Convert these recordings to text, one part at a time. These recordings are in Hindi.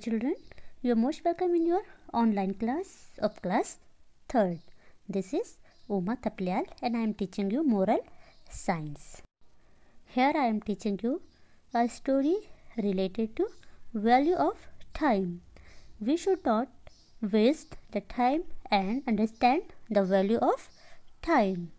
children, you are most welcome in your online class of class 3rd. This is Uma Thaplyal and I am teaching you moral science. Here I am teaching you a story related to value of time. We should not waste the time and understand the value of time.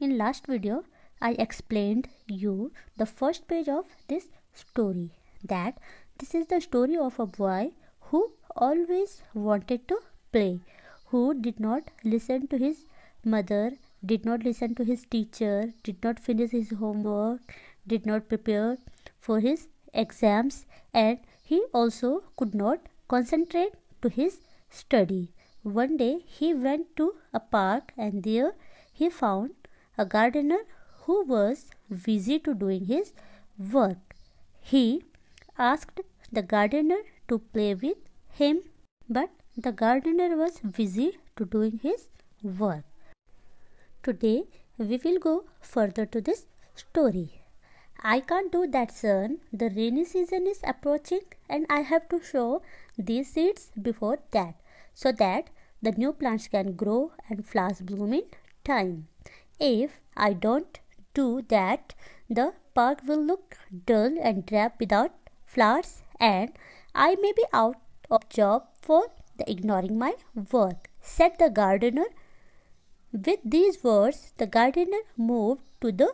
In last video, I explained you the first page of this story that this is the story of a boy who always wanted to play, who did not listen to his mother, did not listen to his teacher, did not finish his homework, did not prepare for his exams, and he also could not concentrate to his study. One day he went to a park and there he found a gardener who was busy to doing his work. He asked the gardener to play with him, but the gardener was busy to doing his work. Today we will go further to this story. I can't do that, son. The rainy season is approaching, and I have to show these seeds before that so that the new plants can grow and flowers bloom in time. If I don't do that, the park will look dull and drab without flowers and I may be out of job for the ignoring my work, said the gardener. With these words, the gardener moved to the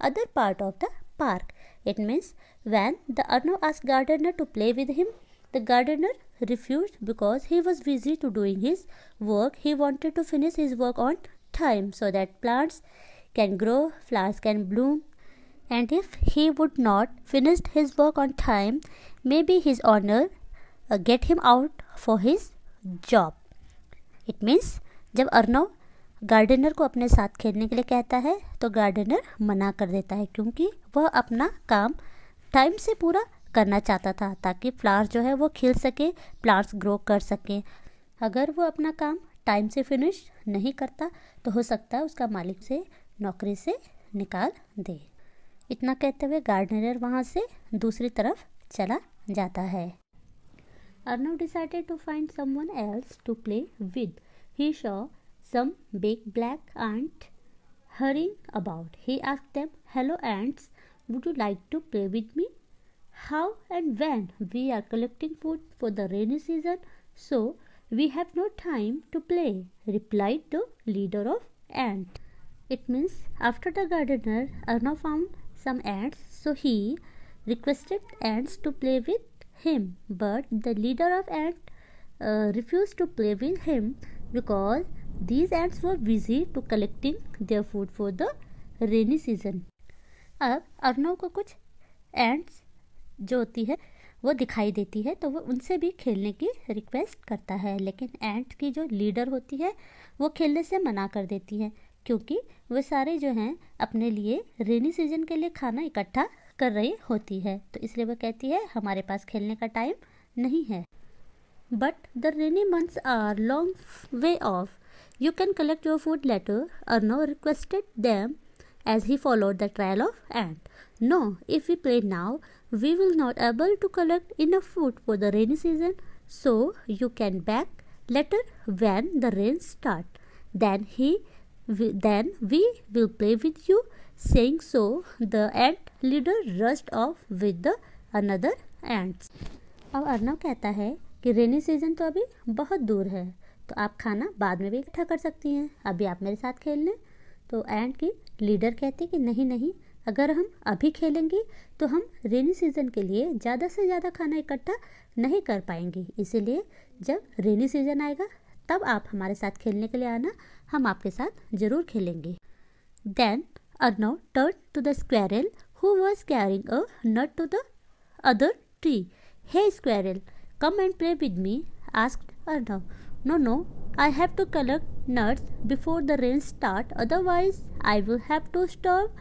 other part of the park. It means when the Arnav asked gardener to play with him, the gardener refused because he was busy to doing his work. He wanted to finish his work on time so that plants can grow, flowers can bloom, and if he would not finish his work on time, maybe his owner uh, get him out for his job. It means जब अर्नव गार्डनर को अपने साथ खेलने के लिए कहता है तो गार्डनर मना कर देता है क्योंकि वह अपना काम टाइम से पूरा करना चाहता था ताकि फ्लावर्स जो है वो खिल सके प्लांट्स ग्रो कर सकें अगर वो अपना काम टाइम से फिनिश नहीं करता तो हो सकता है उसका मालिक उसे नौकरी से निकाल दे इतना कहते हुए गार्डनर वहाँ से दूसरी तरफ चला जाता है Arnav decided to find someone else to play with he saw some big black ant hurrying about he asked them hello ants would you like to play with me how and when we are collecting food for the rainy season so we have no time to play reply to leader of and it means after the gardener Arnav found some ants, so he requested ants to play with him. But the leader of ant uh, refused to play with him because these ants were busy to collecting their food for the rainy season. अब अर्नव को कुछ एंट्स जो होती है वो दिखाई देती है तो वो उनसे भी खेलने की रिक्वेस्ट करता है लेकिन एंट की जो लीडर होती है वो खेलने से मना कर देती है क्योंकि वे सारे जो हैं अपने लिए रेनी सीजन के लिए खाना इकट्ठा कर रही होती है तो इसलिए वह कहती है हमारे पास खेलने का टाइम नहीं है but the rainy months are long way off you can collect your food later Arnav requested them as he follow the trail of and no if you play now we will not able to collect in a food for the rainy season so you can back later when the rain start then he we, then we will play with you saying so the ant leader rushed off with the another ants ab Arnav kehta hai ki rainy season to abhi bahut dur hai to aap khana baad mein bhi इकट्ठा kar sakti hain abhi aap mere sath खेल लें तो एंड की लीडर कहती कि नहीं नहीं अगर हम अभी खेलेंगे तो हम रेनी सीज़न के लिए ज़्यादा से ज़्यादा खाना इकट्ठा नहीं कर पाएंगे इसीलिए जब रेनी सीज़न आएगा तब आप हमारे साथ खेलने के लिए आना हम आपके साथ जरूर खेलेंगे then Arnav turn to the squirrel who was carrying a nut to the other tree hey squirrel come and play with me asked Arnav no no I have to collect nuts before the rain start otherwise I will have to stop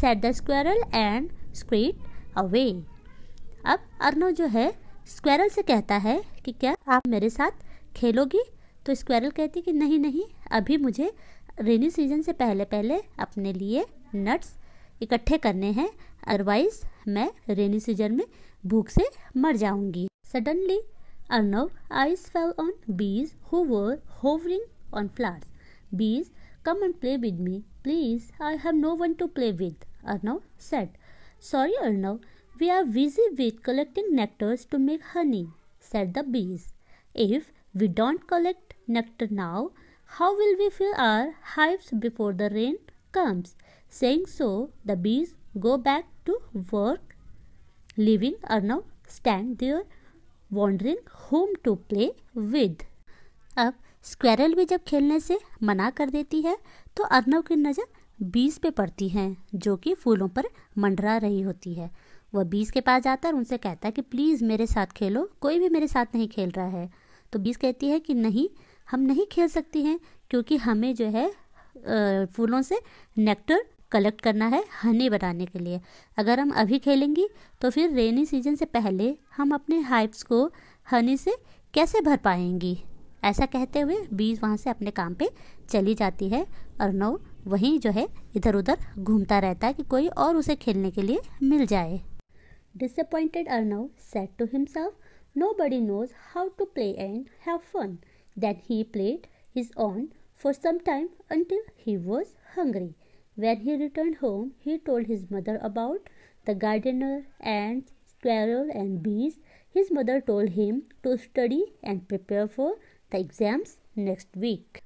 said the squirrel and scurried away अब अर्नो जो है स्क्वेरल से कहता है कि क्या आप मेरे साथ खेलोगी तो स्क्वेरल कहती कि नहीं नहीं अभी मुझे रेनी सीजन से पहले पहले अपने लिए नट्स इकट्ठे करने हैं अदरवाइज मैं रेनी सीजन में भूख से मर जाऊंगी suddenly Arnav eyes fell on bees who were hovering on flowers bees come and play with me please I have no one to play with Arnav said sorry Arnav we are busy with collecting nectars to make honey said the bees if we don't collect nectar now. How will we fill our hives before the rain comes? Saying so, the bees go back to work, leaving Arnav stand there wondering whom to play with. ab squirrel bhi jab khelne se mana kar deti hai to Arnav ki nazar bees pe padti hai jo ki phoolon par mandra rahi hoti hai वह बीस के पास जाता है और उनसे कहता है कि प्लीज़ मेरे साथ खेलो कोई भी मेरे साथ नहीं खेल रहा है तो बीस कहती है कि नहीं हम नहीं खेल सकते हैं क्योंकि हमें जो है फूलों से नेक्टर कलेक्ट करना है हनी बनाने के लिए अगर हम अभी खेलेंगे तो फिर रेनी सीजन से पहले हम अपने हाइप्स को हनी से कैसे भर पाएंगी ऐसा कहते हुए बीज वहाँ से अपने काम पे चली जाती है और नौ वहीं जो है इधर उधर घूमता रहता है कि कोई और उसे खेलने के लिए मिल जाए disappointed Arnav said to himself nobody knows how to play and have fun Then he played his own for some time until he was hungry. When he returned home, he told his mother about the gardener, ants, squirrel, and bees. His mother told him to study and prepare for the exams next week.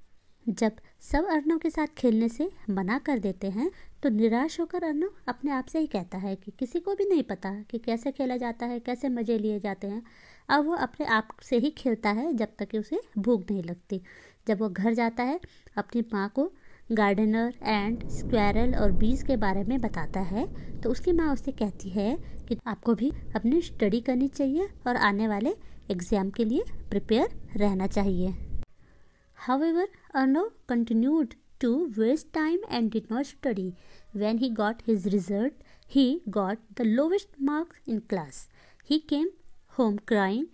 जब सब अर्नव के साथ खेलने से मना कर देते हैं तो निराश होकर अर्नव अपने आप से ही कहता है कि किसी को भी नहीं पता कि कैसे खेला जाता है कैसे मज़े लिए जाते हैं अब वो अपने आप से ही खेलता है जब तक कि उसे भूख नहीं लगती जब वो घर जाता है अपनी माँ को गार्डनर एंड स्क्वायरल और बीज के बारे में बताता है तो उसकी माँ उसे कहती है कि आपको भी अपनी स्टडी करनी चाहिए और आने वाले एग्ज़ाम के लिए प्रिपेयर रहना चाहिए however Arnav continued to waste time and did not study when he got his result he got the lowest marks in class he came home crying,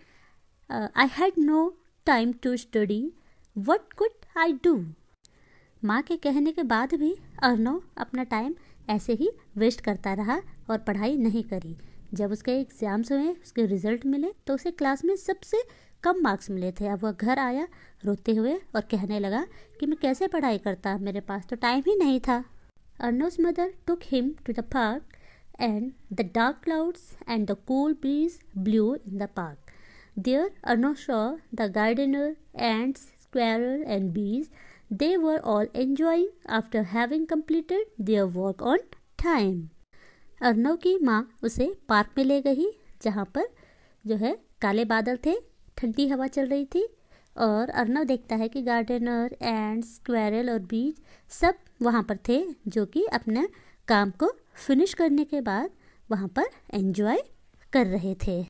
uh, I had no time to study. What could I do? माँ के कहने के बाद भी अर्नो अपना टाइम ऐसे ही वेस्ट करता रहा और पढ़ाई नहीं करी जब उसके एग्ज़ाम्स हुए उसके रिजल्ट मिले तो उसे क्लास में सबसे कम मार्क्स मिले थे अब वह घर आया रोते हुए और कहने लगा कि मैं कैसे पढ़ाई करता मेरे पास तो टाइम ही नहीं था Arnav's mother took him to the park and the dark clouds and the cool breeze blew in the park. There Anusha, the gardener, ants, squirrel, and bees. They were all enjoying after having completed their work on time. Arnav की माँ उसे पार्क में ले गई जहाँ पर जो है काले बादल थे ठंडी हवा चल रही थी और अर्नव देखता है कि गार्डनर एंड स्क्वेरल और बीज सब वहाँ पर थे जो कि अपने काम को फिनिश करने के बाद वहाँ पर एंजॉय कर रहे थे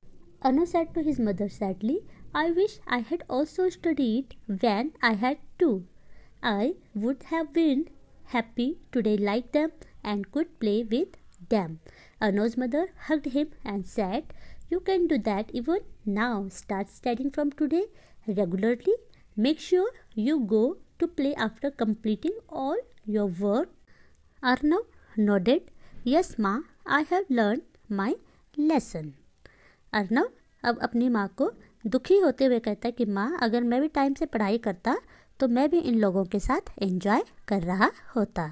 Arnav said to his mother sadly I wish I had also studied when I had to I would have been happy today like them and could play with them Arnav's mother hug him and said you can do that even now start studying from today regularly make sure you go to play after completing all your work Arnav nodded yes माँ I have learn my lesson Arnav अब अपनी माँ को दुखी होते हुए कहता है कि माँ अगर मैं भी टाइम से पढ़ाई करता तो मैं भी इन लोगों के साथ एंजॉय कर रहा होता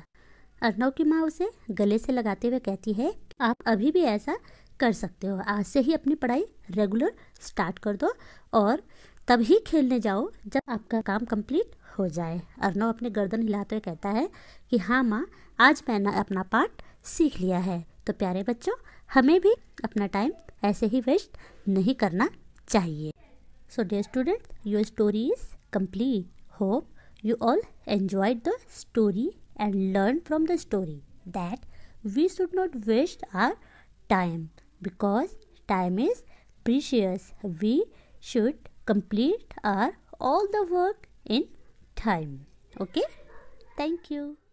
अर्नव की माँ उसे गले से लगाते हुए कहती है आप अभी भी ऐसा कर सकते हो आज से ही अपनी पढ़ाई रेगुलर स्टार्ट कर दो और तभी खेलने जाओ जब आपका काम कंप्लीट हो जाए अर्नव अपने गर्दन हिलाते हुए कहता है कि हाँ माँ आज मैं अपना पार्ट सीख लिया है तो प्यारे बच्चों हमें भी अपना टाइम ऐसे ही वेस्ट नहीं करना चाहिए so dear students your story is complete hope you all enjoy the story and learn from the story that we should not waste our time because time is precious we should complete our all the work in time okay thank you